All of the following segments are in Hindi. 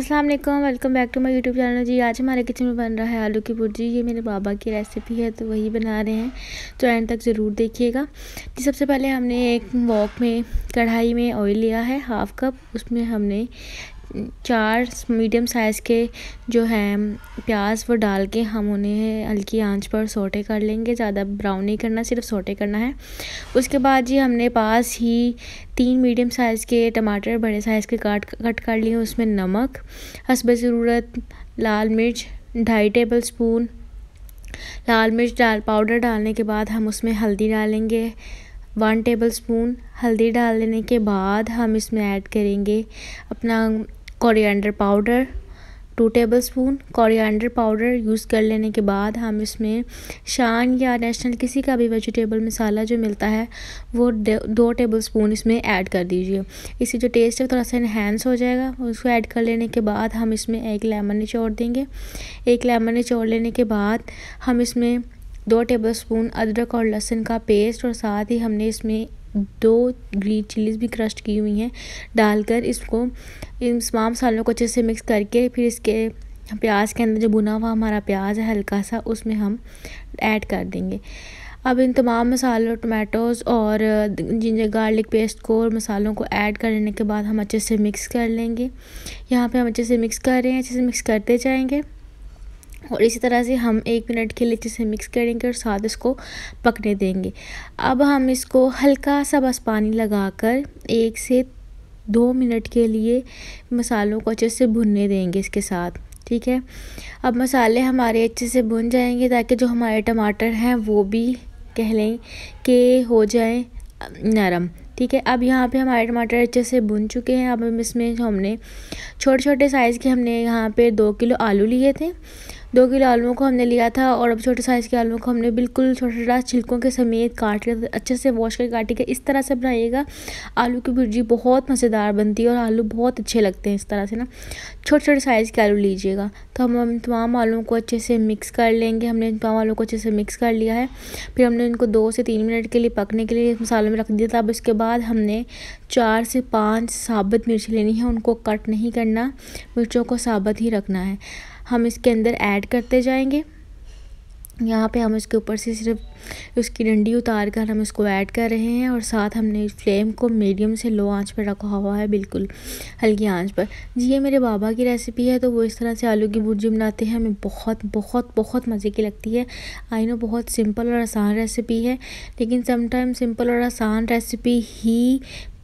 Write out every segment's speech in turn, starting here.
अस्सलाम वालेकुम welcome back to my YouTube channel जी आज हमारे किचन में बन रहा है आलू की भुर्जी ये मेरे बाबा की रेसिपी है तो वही बना रहे हैं तो एंड तक ज़रूर देखिएगा जी सबसे पहले हमने एक वॉक में कढ़ाई में ऑयल लिया है हाफ़ कप उसमें हमने चार मीडियम साइज़ के जो हैं प्याज वो डाल के हम उन्हें हल्की आंच पर सोटे कर लेंगे ज़्यादा ब्राउन नहीं करना सिर्फ सोटे करना है उसके बाद जी हमने पास ही तीन मीडियम साइज़ के टमाटर बड़े साइज़ के काट कट कर लिए उसमें नमक हसब ज़रूरत लाल मिर्च ढाई टेबल स्पून लाल मिर्च डाल पाउडर डालने के बाद हम उसमें हल्दी डालेंगे वन टेबल स्पून हल्दी डाल देने के बाद हम इसमें ऐड करेंगे अपना coriander powder two tablespoon coriander powder use कर लेने के बाद हम इसमें शान या नेशनल किसी का भी वेजिटेबल मसाला जो मिलता है वो दो टेबल स्पून इसमें ऐड कर दीजिए इससे जो टेस्ट है थोड़ा सा इन्हेंस हो जाएगा उसको ऐड कर लेने के बाद हम इसमें एक लेमन निचोड़ देंगे एक लेमन निचोड़ लेने के बाद हम इसमें दो टेबलस्पून अदरक और लहसुन का पेस्ट और साथ ही हमने इसमें दो ग्रीन चिलीज भी क्रश्ड की हुई हैं डालकर इसको इन तमाम मसालों को अच्छे से मिक्स करके फिर इसके प्याज के अंदर जो बुना हुआ हमारा प्याज है हल्का सा उसमें हम ऐड कर देंगे अब इन तमाम मसालों टमाटोज़ और जिंजर गार्लिक पेस्ट को और मसालों को ऐड करने के बाद हम अच्छे से मिक्स कर लेंगे यहाँ पे हम अच्छे से मिक्स कर रहे हैं अच्छे से मिक्स करते जाएंगे और इसी तरह से हम एक मिनट के लिए अच्छे से मिक्स करेंगे और साथ इसको पकने देंगे अब हम इसको हल्का सा बस पानी लगाकर एक से दो मिनट के लिए मसालों को अच्छे से भुनने देंगे इसके साथ ठीक है अब मसाले हमारे अच्छे से भुन जाएंगे ताकि जो हमारे टमाटर हैं वो भी कह लें कि हो जाए नरम ठीक है अब यहाँ पे हमारे टमाटर अच्छे से भुन चुके हैं अब हम इसमें हमने छोटे छोटे साइज़ के हमने यहाँ पे दो किलो आलू लिए थे दो किलो आलुओं को हमने लिया था और अब छोटे साइज़ के आलुओं को हमने बिल्कुल छोटा छोटा छिलकों के समेत काट लिया अच्छे से वॉश करके के इस तरह से बनाइएगा आलू की भुर्जी बहुत मज़ेदार बनती है और आलू बहुत अच्छे लगते हैं इस तरह से ना छोटे छोटे साइज़ के आलू लीजिएगा तो हम तमाम आलुओं को अच्छे से मिक्स कर लेंगे हमने तमाम आलू को अच्छे से मिक्स कर लिया है फिर हमने इनको दो से तीन मिनट के लिए पकने के लिए मसालों में रख दिया था अब उसके बाद हमने चार से पाँच साबुत मिर्च लेनी है उनको कट नहीं करना मिर्चों को साबुत ही रखना है हम इसके अंदर ऐड करते जाएंगे यहाँ पे हम इसके ऊपर से सिर्फ उसकी डंडी उतार कर हम इसको ऐड कर रहे हैं और साथ हमने फ्लेम को मीडियम से लो आंच पर रखा हुआ है बिल्कुल हल्की आंच पर जी ये मेरे बाबा की रेसिपी है तो वो इस तरह से आलू की भुर्जी बनाते हैं हमें बहुत बहुत बहुत मज़े की लगती है आई नो बहुत सिंपल और आसान रेसिपी है लेकिन समटाइम सिंपल और आसान रेसिपी ही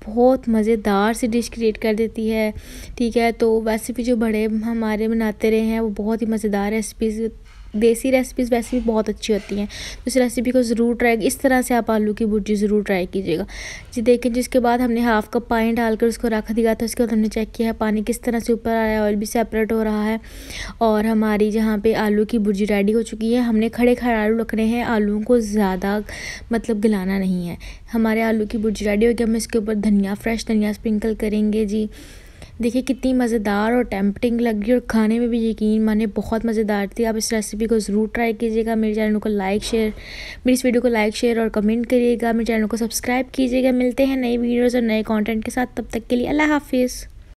बहुत मज़ेदार सी डिश क्रिएट कर देती है ठीक है तो वैसे भी जो बड़े हमारे बनाते रहे हैं वो बहुत ही मज़ेदार रेसिपीज़ देसी रेसिपीज़ वैसे भी बहुत अच्छी होती हैं तो इस रेसिपी को ज़रूर ट्राई इस तरह से आप आलू की भुर्जी ज़रूर ट्राई कीजिएगा जी देखें जिसके बाद हमने हाफ़ कप पानी डालकर उसको रख दिया था उसके बाद हमने चेक किया है पानी किस तरह से ऊपर आया ऑयल भी सेपरेट हो रहा है और हमारी जहाँ पर आलू की भुर्जी रेडी हो चुकी है हमने खड़े खड़े आलू रखने हैं आलूओं को ज़्यादा मतलब गलाना नहीं है हमारे आलू की भुर्जी रेडी हो गई हम इसके ऊपर धनिया फ्रेश धनिया स्प्रिंकल करेंगे जी देखिए कितनी मज़ेदार और टेम्पटिंग लगी और खाने में भी यकीन माने बहुत मज़ेदार थी आप इस रेसिपी को ज़रूर ट्राई कीजिएगा मेरे चैनल को लाइक शेयर मेरी इस वीडियो को लाइक शेयर और कमेंट करिएगा मेरे चैनल को सब्सक्राइब कीजिएगा मिलते हैं नई वीडियोज़ और नए कॉन्टेंट के साथ तब तक के लिए अल्लाह हाफिज़